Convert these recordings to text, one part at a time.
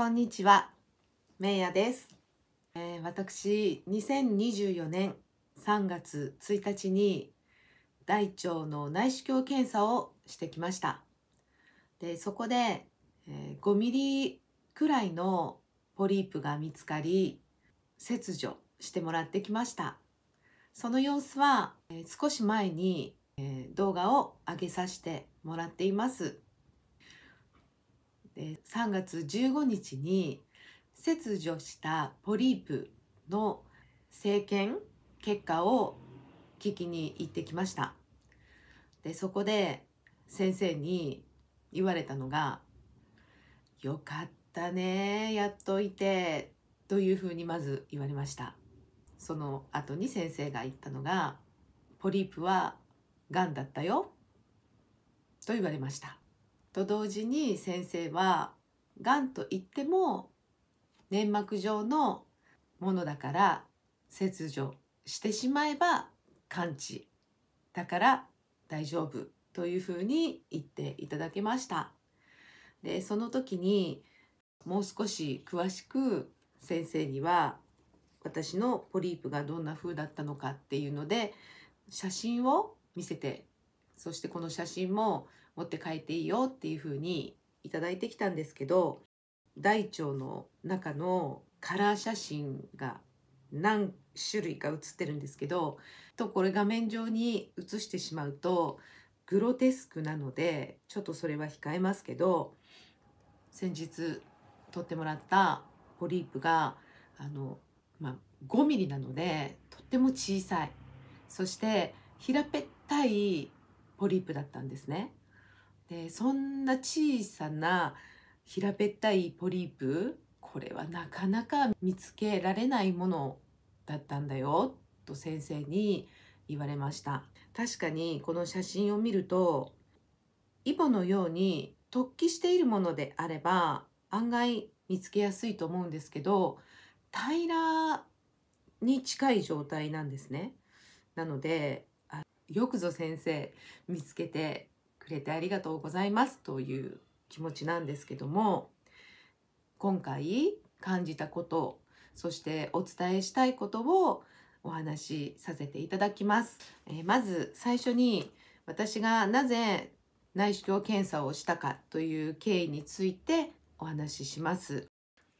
こんにちは、めいやです、えー、私、2024年3月1日に大腸の内視鏡検査をしてきました。で、そこで、えー、5ミリくらいのポリープが見つかり、切除してもらってきました。その様子は、えー、少し前に、え動画を上げさせてもらっています。で3月15日に切除したポリープの生検結果を聞きに行ってきましたでそこで先生に言われたのが「よかったねやっといて」というふうにまず言われましたその後に先生が言ったのが「ポリープはがんだったよ」と言われましたと同時に先生はがんといっても粘膜上のものだから切除してしまえば完治だから大丈夫というふうに言っていただけましたでその時にもう少し詳しく先生には私のポリープがどんな風だったのかっていうので写真を見せてそしてこの写真も持って帰っていいよっていうふうにいただいてきたんですけど大腸の中のカラー写真が何種類か写ってるんですけどとこれ画面上に写してしまうとグロテスクなのでちょっとそれは控えますけど先日撮ってもらったポリープがあの、まあ、5ミリなのでとっても小さいそして平べったいポリープだったんですね。でそんな小さな平べったいポリープこれはなかなか見つけられないものだったんだよと先生に言われました確かにこの写真を見るとイボのように突起しているものであれば案外見つけやすいと思うんですけど平らに近い状態なんですねなのでよくぞ先生見つけてくれてありがとうございますという気持ちなんですけども今回感じたことそしてお伝えしたいことをお話しさせていただきます、えー、まず最初に私がなぜ内視鏡検査をしたかという経緯についてお話しします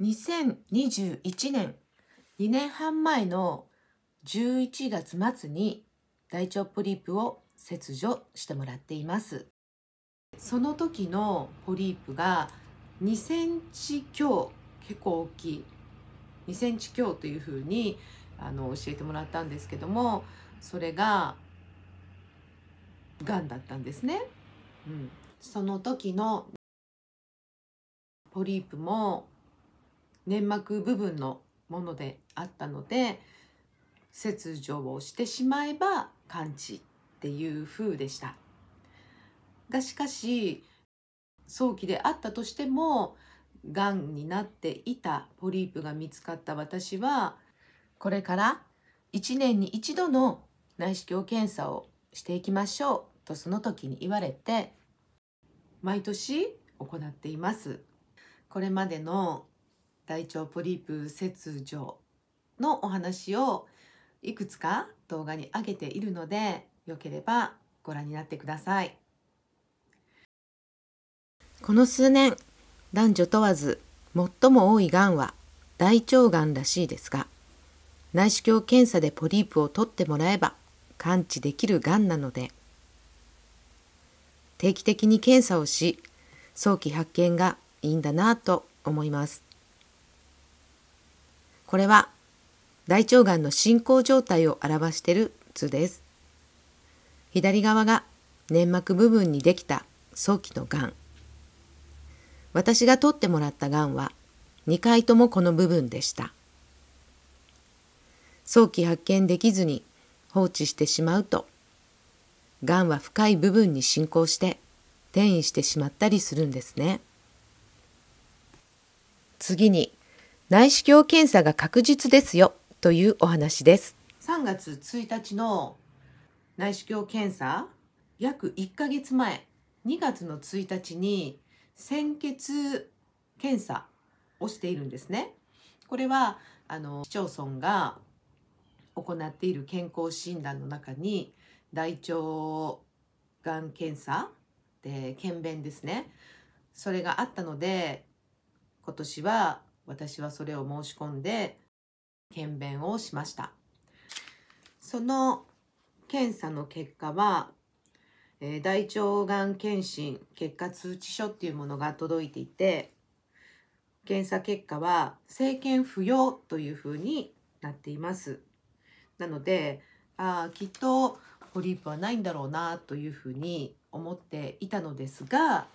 2021年2年半前の11月末に大腸ポリープを切除してもらっていますその時のポリープが2センチ強結構大きい2センチ強というふうにあの教えてもらったんですけどもそれががんだったんですね。うん、その時のポリープも粘膜部分のものであったので切除をしてしまえば完治っていう風でした。がしかし早期であったとしてもがんになっていたポリープが見つかった私はこれから1年に1度の内視鏡検査をしていきましょうとその時に言われて毎年行っていますこれまでの大腸ポリープ切除のお話をいくつか動画に上げているのでよければご覧になってください。この数年男女問わず最も多いがんは大腸がんらしいですが内視鏡検査でポリープを取ってもらえば完治できるがんなので定期的に検査をし早期発見がいいんだなと思いますこれは大腸がんの進行状態を表している図です左側が粘膜部分にできた早期のがん私が取ってもらったがんは2回ともこの部分でした。早期発見できずに放置してしまうと、がんは深い部分に進行して転移してしまったりするんですね。次に、内視鏡検査が確実ですよというお話です。3月1日の内視鏡検査、約1ヶ月前、2月の1日に鮮血検査をしているんですね。これはあの市町村が行っている健康診断の中に大腸がん検査で検便ですねそれがあったので今年は私はそれを申し込んで検便をしましたその検査の結果はえー、大腸がん検診結果通知書っていうものが届いていて検査結果は政権不要というふうになっていますなのであきっとポリープはないんだろうなというふうに思っていたのですが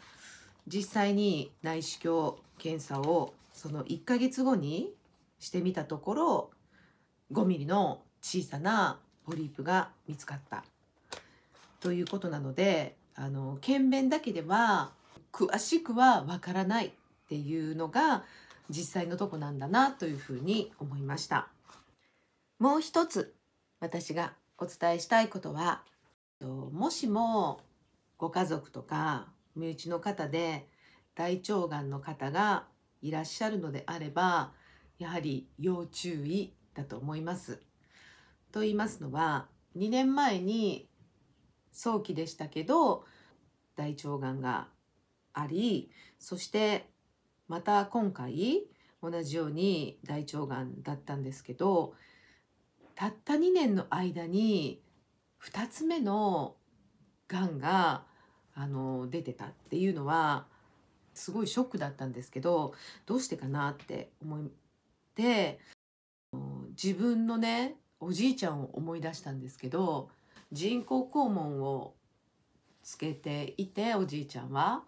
実際に内視鏡検査をその1ヶ月後にしてみたところ5ミリの小さなポリープが見つかったということなのであの検便だけでは詳しくはわからないっていうのが実際のとこなんだなというふうに思いましたもう一つ私がお伝えしたいことはもしもご家族とか身内の方で大腸がんの方がいらっしゃるのであればやはり要注意だと思います。と言いますのは2年前に早期でしたけど大腸がんがありそしてまた今回同じように大腸がんだったんですけどたった2年の間に2つ目のがんがあの出てたっていうのはすごいショックだったんですけどどうしてかなって思って自分のねおじいちゃんを思い出したんですけど人工肛門をつけていておじいちゃんは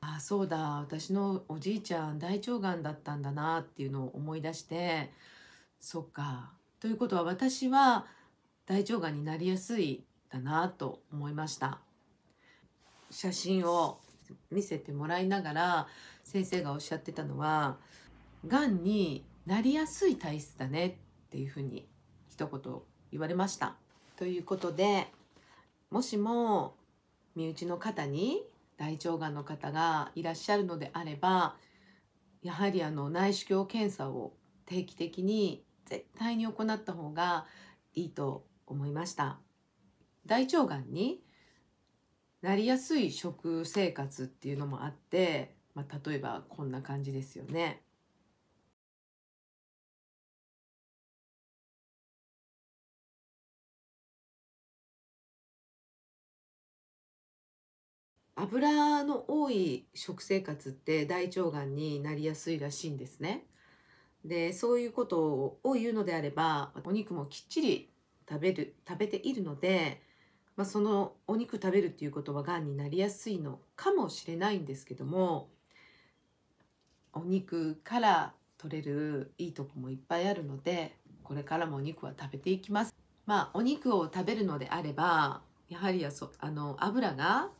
あそうだ私のおじいちゃん大腸がんだったんだなっていうのを思い出してそっかということは私は大腸がんになりやすいだなと思いました写真を見せてもらいながら先生がおっしゃってたのはがんになりやすい体質だねっていうふうに一言言われましたということでもしも身内の方に大腸がんの方がいらっしゃるのであればやはりあの内視鏡検査を定期的に絶対に行った方がいいと思いました大腸がんになりやすい食生活っていうのもあって、まあ、例えばこんな感じですよね油の多い食生活って大腸がんになりやすいらしいんですね。でそういうことを言うのであればお肉もきっちり食べる食べているので、まあ、そのお肉食べるっていうことはがんになりやすいのかもしれないんですけどもお肉から取れるいいとこもいっぱいあるのでこれからもお肉は食べていきます。まあ、お肉を食べるのであればやはりあの油が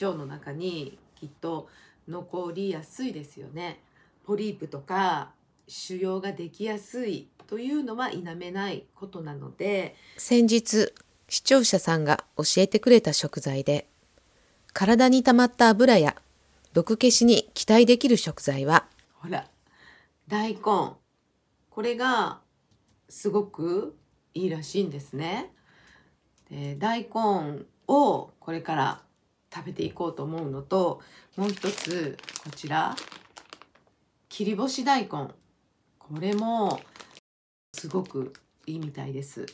腸の中にきっと残りやすいですよね。ポリープとか腫瘍ができやすいというのは否めないことなので先日視聴者さんが教えてくれた食材で体に溜まった油や毒消しに期待できる食材はほら大根これがすごくいいらしいんですね。で大根をこれから食べていこうと思うのともう一つこちら切り干し大根これもすごくいいみたいです。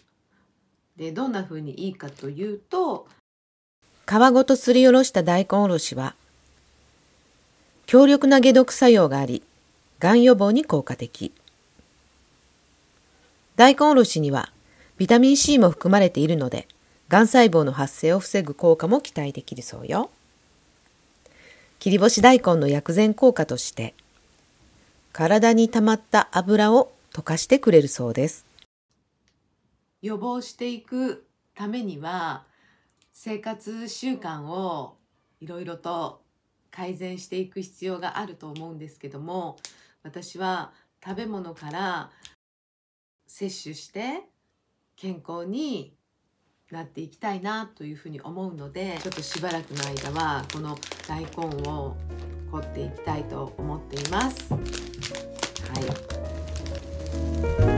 でどんな風にいいかというと皮ごとすりおろした大根おろしは強力な解毒作用がありがん予防に効果的大根おろしにはビタミン C も含まれているのでがん細胞の発生を防ぐ効果も期待できるそうよ切り干し大根の薬膳効果として体に溜まった油を溶かしてくれるそうです予防していくためには生活習慣をいろいろと改善していく必要があると思うんですけども私は食べ物から摂取して健康になっていきたいなというふうに思うのでちょっとしばらくの間はこの大根を凝っていきたいと思っています。はい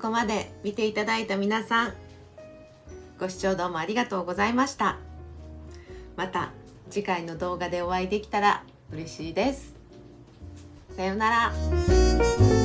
ここまで見ていただいた皆さんご視聴どうもありがとうございましたまた次回の動画でお会いできたら嬉しいですさようなら